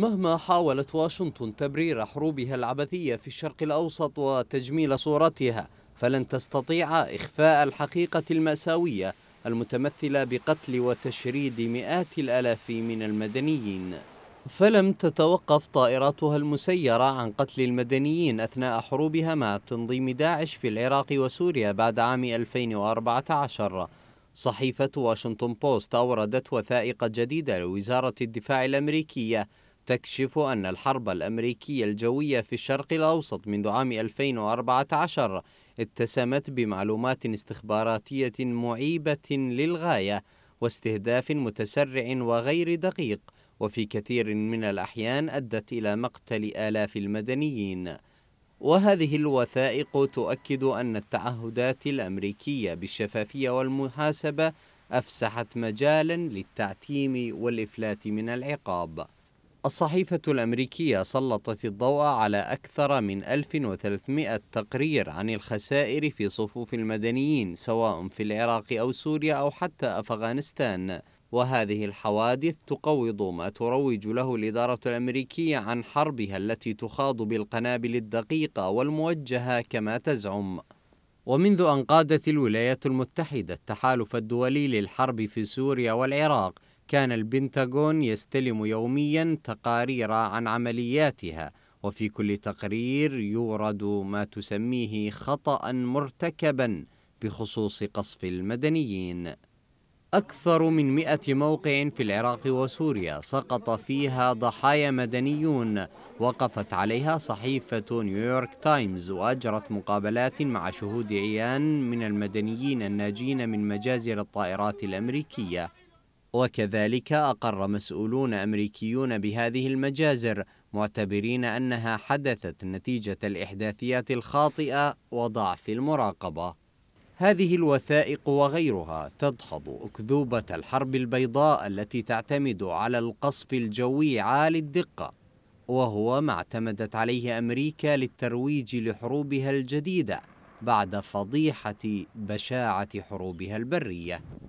مهما حاولت واشنطن تبرير حروبها العبثية في الشرق الأوسط وتجميل صورتها فلن تستطيع إخفاء الحقيقة المأساوية المتمثلة بقتل وتشريد مئات الآلاف من المدنيين فلم تتوقف طائراتها المسيرة عن قتل المدنيين أثناء حروبها مع تنظيم داعش في العراق وسوريا بعد عام 2014 صحيفة واشنطن بوست أوردت وثائق جديدة لوزارة الدفاع الأمريكية تكشف أن الحرب الأمريكية الجوية في الشرق الأوسط منذ عام 2014 اتسمت بمعلومات استخباراتية معيبة للغاية واستهداف متسرع وغير دقيق وفي كثير من الأحيان أدت إلى مقتل آلاف المدنيين وهذه الوثائق تؤكد أن التعهدات الأمريكية بالشفافية والمحاسبة أفسحت مجالا للتعتيم والإفلات من العقاب الصحيفة الأمريكية سلطت الضوء على أكثر من 1300 تقرير عن الخسائر في صفوف المدنيين سواء في العراق أو سوريا أو حتى أفغانستان وهذه الحوادث تقوض ما تروج له الإدارة الأمريكية عن حربها التي تخاض بالقنابل الدقيقة والموجهة كما تزعم ومنذ أن قادت الولايات المتحدة التحالف الدولي للحرب في سوريا والعراق كان البنتاغون يستلم يوميا تقارير عن عملياتها وفي كل تقرير يورد ما تسميه خطأ مرتكبا بخصوص قصف المدنيين أكثر من مئة موقع في العراق وسوريا سقط فيها ضحايا مدنيون وقفت عليها صحيفة نيويورك تايمز وأجرت مقابلات مع شهود عيان من المدنيين الناجين من مجازر الطائرات الأمريكية وكذلك أقر مسؤولون أمريكيون بهذه المجازر معتبرين أنها حدثت نتيجة الإحداثيات الخاطئة وضعف المراقبة هذه الوثائق وغيرها تدحض أكذوبة الحرب البيضاء التي تعتمد على القصف الجوي عالي الدقة وهو ما اعتمدت عليه أمريكا للترويج لحروبها الجديدة بعد فضيحة بشاعة حروبها البرية